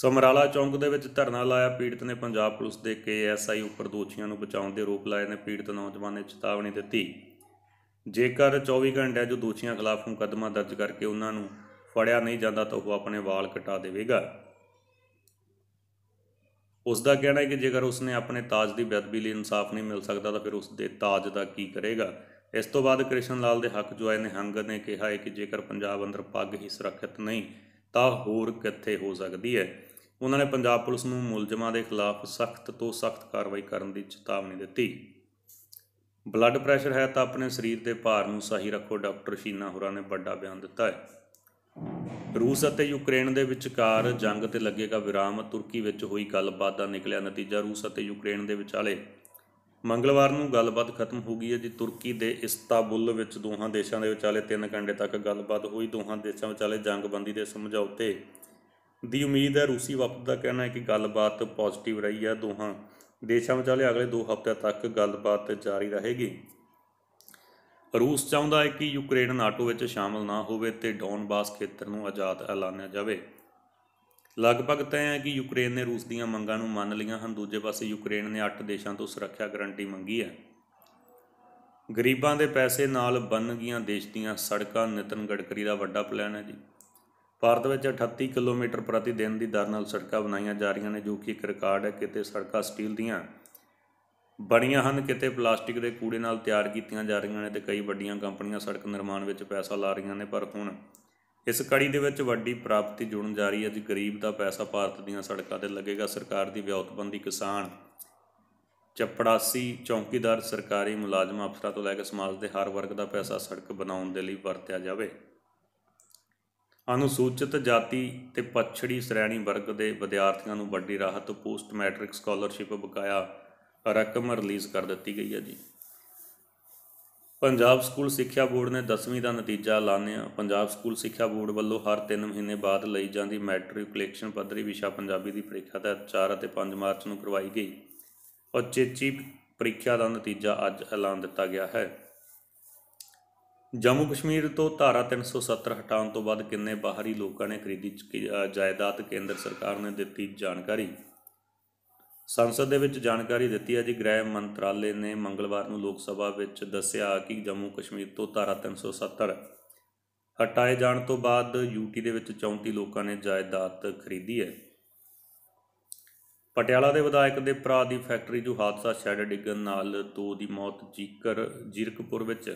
ਸਮਰਾਲਾ ਚੌਂਕ ਦੇ ਵਿੱਚ ਧਰਨਾ ਲਾਇਆ ਪੀੜਤ ਨੇ ਪੰਜਾਬ ਪੁਲਿਸ ਦੇ ਕੇਐਸਆਈ ਉੱਪਰ ਦੋਸ਼ੀਆਂ ਨੂੰ ਬਚਾਉਣ ਦੇ ਆਰੋਪ ਲਾਏ ਨੇ ਪੀੜਤ ਨੌਜਵਾਨ ਨੇ ਚੇਤਾਵਨੀ ਦਿੱਤੀ ਜੇਕਰ 24 ਘੰਟੇ ਜੋ ਦੋਸ਼ੀਆਂ ਖਿਲਾਫ ਮੁਕੱਦਮਾ ਦਰਜ ਕਰਕੇ ਉਹਨਾਂ ਨੂੰ ਫੜਿਆ ਨਹੀਂ ਜਾਂਦਾ ਤਾਂ ਉਹ ਆਪਣੇ ਵਾਲ ਕਟਾ ਦੇਵੇਗਾ ਉਸ ਦਾ ਕਹਿਣਾ ਹੈ ਕਿ ਜੇਕਰ ਉਸਨੇ ਆਪਣੇ ਤਾਜ ਦੀ ਬੇਅਦਬੀ ਲਈ ਇਨਸਾਫ ਨਹੀਂ ਮਿਲ ਸਕਦਾ ਤਾਂ ਫਿਰ ਉਸ ਦੇ ਤਾਜ ਦਾ ਕੀ ਕਰੇਗਾ ਇਸ ਤੋਂ ਬਾਅਦ ਕ੍ਰਿਸ਼ਨ ਲਾਲ ਦੇ ਹੱਕ ਆਏ ਨੇ ਹੰਗ ਨੇ ਕਿਹਾ ਹੈ ਕਿ ਜੇਕਰ ਪੰਜਾਬ ਅੰਦਰ ਪੱਗ ਹੀ ਸੁਰੱਖਿਅਤ ਨਹੀਂ ਤਾਂ ਹੋਰ ਕਿੱਥੇ ਹੋ ਸਕਦੀ ਹੈ ਉਹਨਾਂ ਨੇ ਪੰਜਾਬ ਪੁਲਿਸ ਨੂੰ ਮੁਲਜ਼ਮਾਂ ਦੇ ਖਿਲਾਫ ਸਖਤ ਤੋਂ ਸਖਤ ਕਾਰਵਾਈ ਕਰਨ ਦੀ ਚੇਤਾਵਨੀ ਦਿੱਤੀ ਬਲੱਡ ਪ੍ਰੈਸ਼ਰ ਹੈ ਤਾਂ ਆਪਣੇ ਸਰੀਰ ਦੇ ਭਾਰ ਨੂੰ ਸਹੀ ਰੱਖੋ ਡਾਕਟਰ ਸ਼ੀਨਾ ਹੋਰਾਂ ਨੇ ਵੱਡਾ ਬਿਆਨ ਦਿੱਤਾ ਹੈ ਰੂਸ ਅਤੇ ਯੂਕਰੇਨ ਦੇ ਵਿਚਕਾਰ ਜੰਗ ਤੇ ਲੱਗੇਗਾ ਵਿਰਾਮ ਤੁਰਕੀ ਵਿੱਚ ਹੋਈ ਗੱਲਬਾਤ ਦਾ ਨਿਕਲਿਆ ਨਤੀਜਾ ਰੂਸ ਅਤੇ ਯੂਕਰੇਨ ਦੇ ਵਿਚਾਲੇ ਮੰਗਲਵਾਰ ਨੂੰ ਗੱਲਬਾਤ ਖਤਮ ਹੋ ਗਈ ਹੈ ਜੀ ਤੁਰਕੀ ਦੇ ਇਸਤਾਬੁਲ ਵਿੱਚ ਦੋਹਾਂ ਦੇਸ਼ਾਂ ਦੇ ਵਿਚਾਲੇ 3 ਘੰਟੇ ਤੱਕ ਗੱਲਬਾਤ ਹੋਈ ਦੋਹਾਂ ਦੇਸ਼ਾਂ ਵਿਚਾਲੇ ਜੰਗਬੰਦੀ ਦੇ ਸਮਝੌਤੇ ਦੀ ਉਮੀਦ ਹੈ ਰੂਸੀ ਵਫਦ ਦਾ ਕਹਿਣਾ ਹੈ ਕਿ ਗੱਲਬਾਤ ਪੋਜ਼ਿਟਿਵ ਰਹੀ ਹੈ ਦੋਹਾਂ ਦੇਸ਼ਾਂ ਵਿਚਾਲੇ ਅਗਲੇ 2 ਹਫ਼ਤੇ ਤੱਕ ਗੱਲਬਾਤ ਜਾਰੀ ਰਹੇਗੀ ਰੂਸ ਚਾਹੁੰਦਾ ਹੈ ਕਿ ਯੂਕਰੇਨ ਨਾਟੋ ਵਿੱਚ ਸ਼ਾਮਲ ਨਾ ਹੋਵੇ ਤੇ ਡੌਨਬਾਸ ਖੇਤਰ ਨੂੰ ਆਜ਼ਾਦ ਐਲਾਨਿਆ ਜਾਵੇ ਲਗਭਗ ਤੈ ਹੈ ਕਿ ਯੂਕਰੇਨ ਨੇ ਰੂਸ ਦੀਆਂ ਮੰਗਾਂ ਨੂੰ ਮੰਨ ਲਈਆਂ ਹਨ ਦੂਜੇ ਪਾਸੇ ਯੂਕਰੇਨ ਨੇ 8 ਦੇਸ਼ਾਂ ਤੋਂ ਸੁਰੱਖਿਆ ਗਾਰੰਟੀ ਮੰਗੀ ਹੈ ਗਰੀਬਾਂ ਦੇ ਪੈਸੇ ਨਾਲ ਬਣ ਗਈਆਂ ਦੇਸ਼ ਦੀਆਂ ਸੜਕਾਂ ਨਿਤਨ ਗੜਕਰੀ ਦਾ ਵੱਡਾ ਪਲਾਨ ਹੈ ਜੀ ਭਾਰਤ ਵਿੱਚ 38 ਕਿਲੋਮੀਟਰ ਪ੍ਰਤੀ ਦਿਨ ਦੀ ਦਰ ਨਾਲ ਸੜਕਾਂ ਬਣਾਈਆਂ ਜਾ ਰਹੀਆਂ ਨੇ ਜੋ ਕਿ ਇੱਕ ਰਿਕਾਰਡ ਹੈ ਕਿਤੇ ਸੜਕਾਂ ਸਟੀਲ ਦੀਆਂ ਬਣੀਆਂ ਹਨ ਕਿਤੇ ਪਲਾਸਟਿਕ ਦੇ ਕੂੜੇ ਨਾਲ ਤਿਆਰ ਕੀਤੀਆਂ ਜਾ ਰਹੀਆਂ ਨੇ ਤੇ ਕਈ ਵੱਡੀਆਂ ਕੰਪਨੀਆਂ ਸੜਕ ਨਿਰਮਾਣ ਵਿੱਚ ਪੈਸਾ ਲਾ ਰਹੀਆਂ ਨੇ ਪਰ ਹੁਣ ਇਸ ਕੜੀ ਦੇ ਵਿੱਚ ਵੱਡੀ ਪ੍ਰਾਪਤੀ ਜੁੜਨ ਜਾ ਰਹੀ ਹੈ ਜੀ ਗਰੀਬ ਦਾ ਪੈਸਾ ਭਾਰਤ ਦੀਆਂ ਸੜਕਾਂ ਤੇ ਲੱਗੇਗਾ ਸਰਕਾਰ ਦੀ ਵਿਉਤਪੰਦੀ ਕਿਸਾਨ ਚਪੜਾਸੀ ਚੌਕੀਦਾਰ ਸਰਕਾਰੀ ਮੁਲਾਜ਼ਮ ਅਫਸਰਾਂ ਤੋਂ ਲੈ ਕੇ ਸਮਾਜ ਦੇ ਹਰ ਵਰਗ ਦਾ ਪੈਸਾ ਸੜਕ ਬਣਾਉਣ ਦੇ ਲਈ ਵਰਤਿਆ ਜਾਵੇ ਅਨੁਸੂਚਿਤ ਜਾਤੀ ਤੇ ਪਛੜੀ ਸ਼੍ਰੇਣੀ ਵਰਗ ਦੇ ਵਿਦਿਆਰਥੀਆਂ ਨੂੰ ਵੱਡੀ ਰਾਹਤ ਪੋਸਟ ਮੈਟ੍ਰਿਕ ਸਕਾਲਰਸ਼ਿਪ ਬਕਾਇਆ ਰਕਮ ਰਿਲੀਜ਼ ਕਰ ਦਿੱਤੀ ਗਈ ਹੈ ਜੀ ਪੰਜਾਬ ਸਕੂਲ ਸਿੱਖਿਆ ਬੋਰਡ ਨੇ 10ਵੀਂ ਦਾ ਨਤੀਜਾ ਐਲਾਨਿਆ ਪੰਜਾਬ ਸਕੂਲ ਸਿੱਖਿਆ ਬੋਰਡ ਵੱਲੋਂ ਹਰ 3 ਮਹੀਨੇ ਬਾਅਦ ਲਈ ਜਾਂਦੀ ਮੈਟ੍ਰਿਕੂਲੇਸ਼ਨ ਪੱਧਰੀ ਵਿਸ਼ਾ ਪੰਜਾਬੀ ਦੀ ਪ੍ਰੀਖਿਆ ਦਾ 4 ਅਤੇ 5 ਮਾਰਚ ਨੂੰ ਕਰਵਾਈ ਗਈ ਉਚੇਚੀ ਪ੍ਰੀਖਿਆ ਦਾ ਨਤੀਜਾ ਅੱਜ ਐਲਾਨ ਦਿੱਤਾ ਗਿਆ ਹੈ ਜੰਮੂ ਕਸ਼ਮੀਰ ਤੋਂ ਧਾਰਾ 370 ਹਟਾਉਣ ਤੋਂ ਬਾਅਦ ਕਿੰਨੇ ਬਾਹਰੀ ਲੋਕਾਂ ਨੇ ਖਰੀਦੀ ਜਾਇਦਾਦ ਕੇਂਦਰ ਸਰਕਾਰ ਨੇ ਦਿੱਤੀ ਜਾਣਕਾਰੀ ਸੰਸਦ ਦੇ ਵਿੱਚ ਜਾਣਕਾਰੀ ਦਿੱਤੀ ਹੈ ਜੀ ਗ੍ਰਹਿ ਮੰਤਰਾਲੇ ਨੇ ਮੰਗਲਵਾਰ ਨੂੰ ਲੋਕ ਸਭਾ ਵਿੱਚ ਦੱਸਿਆ ਕਿ ਜੰਮੂ ਕਸ਼ਮੀਰ ਤੋਂ ਧਾਰਾ 370 ਹਟਾਏ ਜਾਣ ਤੋਂ ਬਾਅਦ ਯੂਟੀ ਦੇ ਵਿੱਚ 34 ਲੋਕਾਂ ਨੇ ਜਾਇਦਾਦ ਖਰੀਦੀ ਹੈ ਪਟਿਆਲਾ ਦੇ ਵਿਧਾਇਕ ਦੇ ਭਰਾ ਦੀ ਫੈਕਟਰੀ ਜੋ ਹਾਦਸਾ ਸ਼ੈਡ ਡਿੱਗਣ ਨਾਲ ਦੋ ਦੀ ਮੌਤ ਜੀਕਰ ਜੀਰਕਪੁਰ ਵਿੱਚ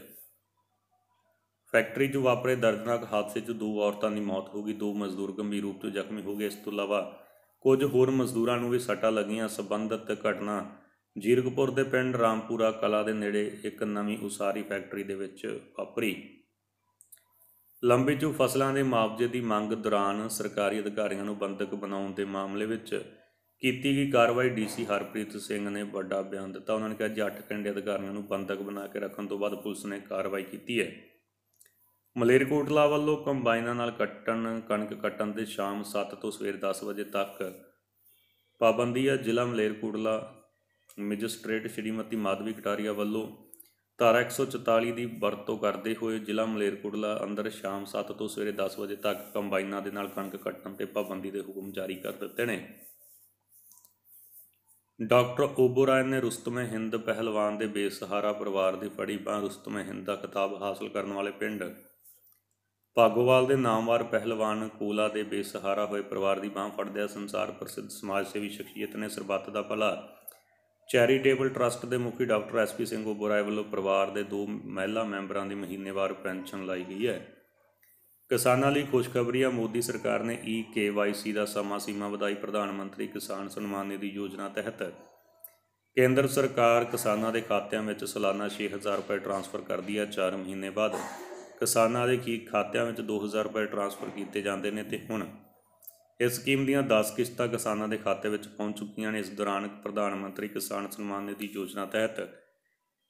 ਫੈਕਟਰੀ 'ਚ ਵਾਪਰੇ ਦਰਦਨਾਕ ਹਾਦਸੇ 'ਚ ਦੋ ਔਰਤਾਂ ਦੀ ਮੌਤ ਹੋ ਗਈ ਦੋ ਮਜ਼ਦੂਰ ਗੰਭੀਰ ਰੂਪ ਤੋਂ ਜ਼ਖਮੀ ਹੋ ਗਏ ਇਸ ਤੋਂ ਇਲਾਵਾ ਕੁਝ ਹੋਰ ਮਜ਼ਦੂਰਾਂ ਨੂੰ ਵੀ ਸੱਟਾਂ ਲੱਗੀਆਂ ਸਬੰਧਤ ਘਟਨਾ ਜੀਰਗਪੁਰ ਦੇ ਪਿੰਡ ਰਾਮਪੂਰਾ ਕਲਾ ਦੇ ਨੇੜੇ ਇੱਕ ਨਵੀਂ ਉਸਾਰੀ ਫੈਕਟਰੀ ਦੇ ਵਿੱਚ ਵਾਪਰੀ ਲੰਬੀ ਚੂ ਫਸਲਾਂ ਦੇ ਮੁਆਵਜ਼ੇ ਦੀ ਮੰਗ ਦੌਰਾਨ ਸਰਕਾਰੀ ਅਧਿਕਾਰੀਆਂ ਨੂੰ ਬੰਦਕ ਬਣਾਉਣ ਦੇ ਮਾਮਲੇ ਵਿੱਚ ਕੀਤੀ ਗਈ ਕਾਰਵਾਈ ਡੀਸੀ ਹਰਪ੍ਰੀਤ ਸਿੰਘ ਨੇ ਵੱਡਾ ਬਿਆਨ ਦਿੱਤਾ ਉਹਨਾਂ ਨੇ ਕਿਹਾ ਜੱਟ ਕੰਡੇ ਅਧਿਕਾਰੀਆਂ ਨੂੰ ਬੰਦਕ ਬਣਾ ਕੇ ਰੱਖਣ ਤੋਂ ਬਾਅਦ ਪੁਲਿਸ ਨੇ ਕਾਰਵਾਈ ਕੀਤੀ ਹੈ ਮਲੇਰਕੋਟਲਾ ਵੱਲੋਂ ਕੰਬਾਈਨਾਂ ਨਾਲ ਕੱਟਣ ਕਣਕ ਕੱਟਣ ਤੇ ਸ਼ਾਮ 7 ਤੋਂ ਸਵੇਰ 10 ਵਜੇ ਤੱਕ ਪਾਬੰਦੀ ਹੈ ਜ਼ਿਲ੍ਹਾ ਮਲੇਰਕੋਟਲਾ ਮੈਜਿਸਟ੍ਰੇਟ ਸ਼੍ਰੀਮਤੀ ਮਾਧਵੀ ਕਟਾਰੀਆ ਵੱਲੋਂ ਧਾਰਾ 144 ਦੀ ਵਰਤੋਂ ਕਰਦੇ ਹੋਏ ਜ਼ਿਲ੍ਹਾ ਮਲੇਰਕੋਟਲਾ ਅੰਦਰ ਸ਼ਾਮ 7 ਤੋਂ ਸਵੇਰੇ 10 ਵਜੇ ਤੱਕ ਕੰਬਾਈਨਾਂ ਦੇ ਨਾਲ ਕਣਕ ਕੱਟਣ ਤੇ ਪਾਬੰਦੀ ਦੇ ਹੁਕਮ ਜਾਰੀ ਕਰ ਦਿੱਤੇ ਨੇ ਡਾਕਟਰ ਓਬੋਰਾਇਨ ਨੇ ਰੁਸਤਮੇ ਹਿੰਦ ਪਹਿਲਵਾਨ ਦੇ ਬੇਸਹਾਰਾ ਪਰਿਵਾਰ ਦੀ ਫੜੀ ਬਾ ਰੁਸਤਮੇ ਹਿੰਦ ਦਾ ਖਿਤਾਬ ਹਾਸਲ ਕਰਨ ਵਾਲੇ ਪਿੰਡ ਭਾਗੋਵਾਲ ਦੇ ਨਾਮਵਾਰ ਪਹਿਲਵਾਨ ਕੋਲਾ ਦੇ ਬੇਸਹਾਰਾ ਹੋਏ ਪਰਿਵਾਰ ਦੀ ਬਾਹ ਆ ਸੰਸਾਰ ਪ੍ਰਸਿੱਧ ਸਮਾਜ ਸੇਵੀ ਸ਼ਖਸੀਅਤ ਨੇ ਸਰਬੱਤ ਦਾ ਭਲਾ ਚੈਰੀਟੇਬਲ ਟਰਸਟ ਦੇ ਮੁਖੀ ਡਾਕਟਰ ਐਸਪੀ ਸਿੰਘ ਉਬਰਾਏ ਵੱਲੋਂ ਪਰਿਵਾਰ ਦੇ ਦੋ ਮਹਿਲਾ ਮੈਂਬਰਾਂ ਦੀ ਮਹੀਨੇਵਾਰ ਪੈਨਸ਼ਨ ਲਾਈ ਗਈ ਹੈ ਕਿਸਾਨਾਂ ਲਈ ਖੁਸ਼ਖਬਰੀ ਆ ਮੋਦੀ ਸਰਕਾਰ ਨੇ ਈ ਕੇਵਾਈਸੀ ਦਾ ਸਮਾਂ ਸੀਮਾ ਵਧਾਈ ਪ੍ਰਧਾਨ ਮੰਤਰੀ ਕਿਸਾਨ ਸਨਮਾਨ ਨਿਧੀ ਯੋਜਨਾ ਤਹਿਤ ਕੇਂਦਰ ਸਰਕਾਰ ਕਿਸਾਨਾਂ ਦੇ ਖਾਤਿਆਂ ਵਿੱਚ ਸਾਲਾਨਾ 6000 ਰੁਪਏ ਟ੍ਰਾਂਸਫਰ ਕਰਦੀ ਹੈ 4 ਮਹੀਨੇ ਬਾਅਦ ਕਿਸਾਨਾਂ ਦੇ ਕੀ ਖਾਤਿਆਂ ਵਿੱਚ 2000 ਰੁਪਏ ਟਰਾਂਸਫਰ ਕੀਤੇ ਜਾਂਦੇ ਨੇ ਤੇ ਹੁਣ ਇਸ ਸਕੀਮ ਦੀਆਂ 10 ਕਿਸ਼ਤਾਂ ਕਿਸਾਨਾਂ ਦੇ ਖਾਤੇ ਵਿੱਚ ਪਹੁੰਚ ਚੁੱਕੀਆਂ ਨੇ ਇਸ ਦੌਰਾਨ ਪ੍ਰਧਾਨ ਮੰਤਰੀ ਕਿਸਾਨ ਸਨਮਾਨ ਨਿਧੀ ਯੋਜਨਾ ਤਹਿਤ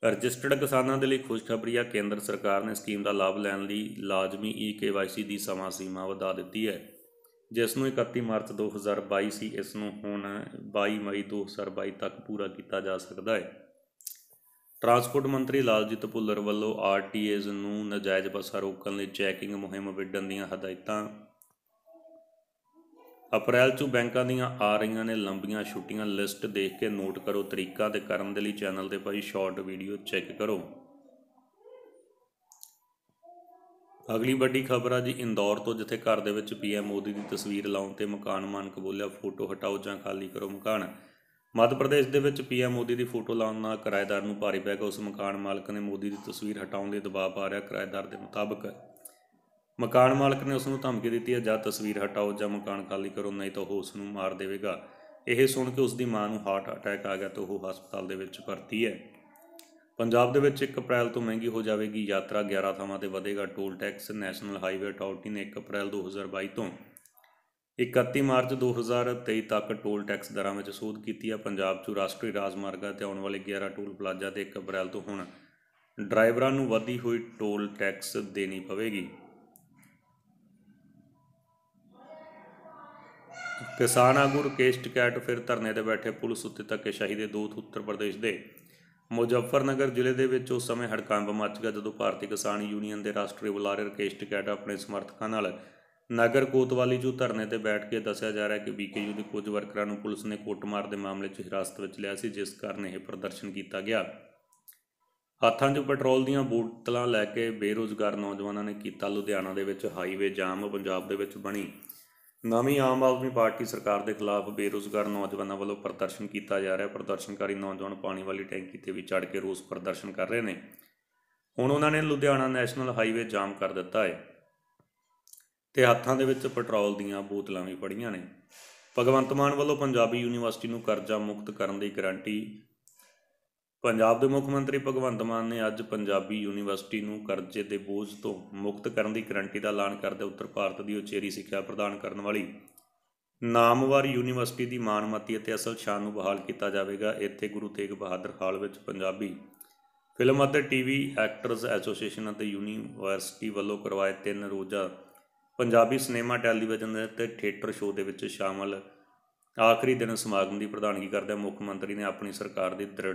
ਰਜਿਸਟਰਡ ਕਿਸਾਨਾਂ ਦੇ ਲਈ ਖੁਸ਼ਖਬਰੀ ਆ ਕੇਂਦਰ ਸਰਕਾਰ ਨੇ ਸਕੀਮ ਦਾ ਲਾਭ ਲੈਣ ਲਈ ਲਾਜ਼ਮੀ ਈ ਦੀ ਸਮਾਂ ਸੀਮਾ ਵਧਾ ਦਿੱਤੀ ਹੈ ਜਿਸ ਨੂੰ 31 ਮਾਰਚ 2022 ਸੀ ਇਸ ਨੂੰ ਹੁਣ 22 ਮਈ 2022 ਤੱਕ ਪੂਰਾ ਕੀਤਾ ਜਾ ਸਕਦਾ ਹੈ ਟਰਾਂਸਪੋਰਟ ਮੰਤਰੀ ਲਾਲਜੀਤ ਭੁੱਲਰ ਵੱਲੋਂ ਆਰਟੀਏਜ਼ ਨੂੰ ਨਾਜਾਇਜ਼ ਬੱਸਾਂ ਰੋਕਣ ਲਈ ਚੈਕਿੰਗ ਮੁਹਿੰਮ ਵਿੱਢਣ ਦੀਆਂ ਹਦਾਇਤਾਂ ਅਪ੍ਰੈਲ 'ਚ ਬੈਂਕਾਂ ਦੀਆਂ ਆ ਰਹੀਆਂ ਨੇ ਲੰਬੀਆਂ ਛੁੱਟੀਆਂ ਲਿਸਟ ਦੇਖ ਕੇ ਨੋਟ ਕਰੋ ਤਰੀਕਾ ਤੇ ਕਰਨ ਦੇ ਲਈ ਚੈਨਲ ਤੇ ਭਾਈ ਸ਼ਾਰਟ ਵੀਡੀਓ ਚੈੱਕ ਕਰੋ ਅਗਲੀ ਵੱਡੀ ਖਬਰ ਆ ਜੀ ਇੰਦੌਰ ਤੋਂ ਜਿੱਥੇ ਘਰ ਦੇ ਵਿੱਚ ਪੀਐਮ ਮੋਦੀ ਦੀ ਤਸਵੀਰ ਲਾਉਣ ਤੇ ਮਕਾਨ ਮਾਨਕ ਬੋਲਿਆ ਫੋਟੋ ਹਟਾਓ ਜਾਂ ਖਾਲੀ ਕਰੋ ਮਕਾਨ ਮੱਧ ਪ੍ਰਦੇਸ਼ ਦੇ ਵਿੱਚ ਪੀਐਮ ਮੋਦੀ ਦੀ ਫੋਟੋ ਲਾਉਣ ਨਾਲ ਕਿਰਾਏਦਾਰ ਨੂੰ ਭਾਰੀ ਪੈ ਗਿਆ ਉਸ ਮਕਾਨ ਮਾਲਕ ਨੇ ਮੋਦੀ ਦੀ ਤਸਵੀਰ ਹਟਾਉਣ ਦੇ ਦਬਾਅ ਪਾ ਰਿਹਾ ਕਿਰਾਏਦਾਰ ਦੇ ਮੁਤਾਬਕ ਮਕਾਨ ਮਾਲਕ ਨੇ ਉਸ ਨੂੰ ਧਮਕੀ ਦਿੱਤੀ ਹੈ ਜਾਂ ਤਸਵੀਰ ਹਟਾਓ ਜਾਂ ਮਕਾਨ ਖਾਲੀ ਕਰੋ ਨਹੀਂ ਤਾਂ ਉਹ ਉਸ ਨੂੰ ਮਾਰ ਦੇਵੇਗਾ ਇਹ ਸੁਣ ਕੇ ਉਸ ਦੀ ਮਾਂ ਨੂੰ ਹਾਰਟ ਅਟੈਕ ਆ ਗਿਆ ਤੇ ਉਹ ਹਸਪਤਾਲ ਦੇ ਵਿੱਚ ਭਰਤੀ ਹੈ ਪੰਜਾਬ ਦੇ ਵਿੱਚ 1 ਅਪ੍ਰੈਲ ਤੋਂ ਮਹਿੰਗੀ ਹੋ ਜਾਵੇਗੀ ਯਾਤਰਾ 11 ਥਾਵਾਂ ਤੇ ਵਧੇਗਾ toll tax national highway authority ਨੇ 1 ਅਪ੍ਰੈਲ 2022 ਤੋਂ 31 ਮਾਰਚ 2023 ਤੱਕ ਟੋਲ ਟੈਕਸ ਦਰਾਂ ਵਿੱਚ ਸੋਧ ਕੀਤੀ ਆ ਪੰਜਾਬ 'ਚ ਰਾਸ਼ਟਰੀ ਰਾਜਮਾਰਗਾਂ ਤੇ ਆਉਣ ਵਾਲੇ 11 ਟੋਲ ਪਲਾਜ਼ਾ ਤੇ 1 ਅਪ੍ਰੈਲ ਤੋਂ ਹੁਣ ਡਰਾਈਵਰਾਂ ਨੂੰ ਵਧੀ ਹੋਈ ਟੋਲ ਟੈਕਸ ਦੇਣੀ ਪਵੇਗੀ ਕਿਸਾਨ ਆਗੂ ਰਕੇਸ਼ ਟਿਕੈਟ ਫਿਰ ਧਰਨੇ ਤੇ ਬੈਠੇ ਪੁਲਿਸ ਉੱਤੇ ਧੱਕੇਸ਼ਾਹੀ ਦੇ ਦੋਤ ਉੱਤਰ ਪ੍ਰਦੇਸ਼ ਦੇ ਮੁਜ਼ੱਫਰਨਗਰ ਜ਼ਿਲ੍ਹੇ ਦੇ ਵਿੱਚ ਉਸ ਸਮੇਂ ਹੜਕੰਪ ਮੱਚ ਗਿਆ ਜਦੋਂ ਭਾਰਤੀ ਕਿਸਾਨ ਯੂਨੀਅਨ ਦੇ ਰਾਸ਼ਟਰੀ ਬੁਲਾਰੇ ਰਕੇਸ਼ ਟਿਕੈਟ ਆਪਣੇ ਸਮਰਥਕਾਂ ਨਾਲ ਨਗਰ ਕੋਤਵਾਲੀ ਜੋ ਧਰਨੇ ਤੇ ਬੈਠ ਕੇ ਦੱਸਿਆ ਜਾ ਰਿਹਾ ਕਿ ਬੀਕੇਯੂ ਦੇ ਕੁਝ ਵਰਕਰਾਂ ਨੂੰ ਪੁਲਿਸ ਨੇ ਕੁੱਟਮਾਰ ਦੇ ਮਾਮਲੇ 'ਚ ਹਿਰਾਸਤ ਵਿੱਚ ਲਿਆ ਸੀ ਜਿਸ ਕਾਰਨ ਇਹ ਪ੍ਰਦਰਸ਼ਨ ਕੀਤਾ ਗਿਆ ਹੱਥਾਂ 'ਚ ਪੈਟਰੋਲ ਦੀਆਂ ਬੋਤਲਾਂ ਲੈ ਕੇ ਬੇਰੋਜ਼ਗਾਰ ਨੌਜਵਾਨਾਂ ਨੇ ਕੀਤਾ ਲੁਧਿਆਣਾ ਦੇ ਵਿੱਚ ਹਾਈਵੇ ਜਾਮ ਪੰਜਾਬ ਦੇ ਵਿੱਚ ਬਣੀ ਨਵੀਂ ਆਮ ਆਦਮੀ ਪਾਰਟੀ ਸਰਕਾਰ ਦੇ ਖਿਲਾਫ ਬੇਰੋਜ਼ਗਾਰ ਨੌਜਵਾਨਾਂ ਵੱਲੋਂ ਪ੍ਰਦਰਸ਼ਨ ਕੀਤਾ ਜਾ ਰਿਹਾ ਪ੍ਰਦਰਸ਼ਨਕਾਰੀ ਨੌਜਵਾਨ ਪਾਣੀ ਵਾਲੀ ਟੈਂਕੀ ਤੇ ਵੀ ਚੜ ਕੇ ਰੋਸ ਪ੍ਰਦਰਸ਼ਨ ਕਰ ਰਹੇ ਨੇ ਹੁਣ ਉਹਨਾਂ ਨੇ ਲੁਧਿਆਣਾ ਨੈਸ਼ਨਲ ਹਾਈਵੇ ਜਾਮ ਕਰ ਦਿੱਤਾ ਹੈ ਤੇ ਹੱਥਾਂ ਦੇ ਵਿੱਚ ਪੈਟਰੋਲ ਦੀਆਂ ਬੋਤਲਾਂ ਵੀ ਫੜੀਆਂ ਨੇ ਭਗਵੰਤ ਮਾਨ ਵੱਲੋਂ ਪੰਜਾਬੀ ਯੂਨੀਵਰਸਿਟੀ ਨੂੰ ਕਰਜ਼ਾ ਮੁਕਤ ਕਰਨ ਦੀ ਗਾਰੰਟੀ ਪੰਜਾਬ ਦੇ ਮੁੱਖ ਮੰਤਰੀ ਭਗਵੰਤ ਮਾਨ ਨੇ ਅੱਜ ਪੰਜਾਬੀ ਯੂਨੀਵਰਸਿਟੀ ਨੂੰ ਕਰਜ਼ੇ ਦੇ ਬੋਝ ਤੋਂ ਮੁਕਤ ਕਰਨ ਦੀ ਗਾਰੰਟੀ ਦਾ ਐਲਾਨ ਕਰਦੇ ਉੱਤਰ ਭਾਰਤ ਦੀ ਉਚੇਰੀ ਸਿੱਖਿਆ ਪ੍ਰਦਾਨ ਕਰਨ ਵਾਲੀ ਨਾਮਵਰ ਯੂਨੀਵਰਸਿਟੀ ਦੀ ਮਾਨਮਤੀ ਅਤੇ ਅਸਲ ਸ਼ਾਨ ਨੂੰ ਬਹਾਲ ਕੀਤਾ ਜਾਵੇਗਾ ਇੱਥੇ ਗੁਰੂ ਤੇਗ ਬਹਾਦਰ ਹਾਲ ਵਿੱਚ ਪੰਜਾਬੀ ਫਿਲਮ ਅਤੇ ਟੀਵੀ ਐਕਟਰਸ ਐਸੋਸੀਏਸ਼ਨ ਅਤੇ ਯੂਨੀਵਰਸਿਟੀ ਵੱਲੋਂ ਕਰਵਾਏ ਤਿੰਨ ਰੋਜ਼ਾ ਪੰਜਾਬੀ ਸਿਨੇਮਾ ਟੈਲੀਵਿਜ਼ਨ ਤੇ ਥੀਏਟਰ ਸ਼ੋਅ ਦੇ ਵਿੱਚ ਸ਼ਾਮਲ ਆਖਰੀ ਦਿਨ ਸਮਾਗਮ ਦੀ ਪ੍ਰਧਾਨਗੀ ਕਰਦਿਆਂ ਮੁੱਖ ਮੰਤਰੀ ਨੇ ਆਪਣੀ ਸਰਕਾਰ ਦੀ ਦ੍ਰਿੜ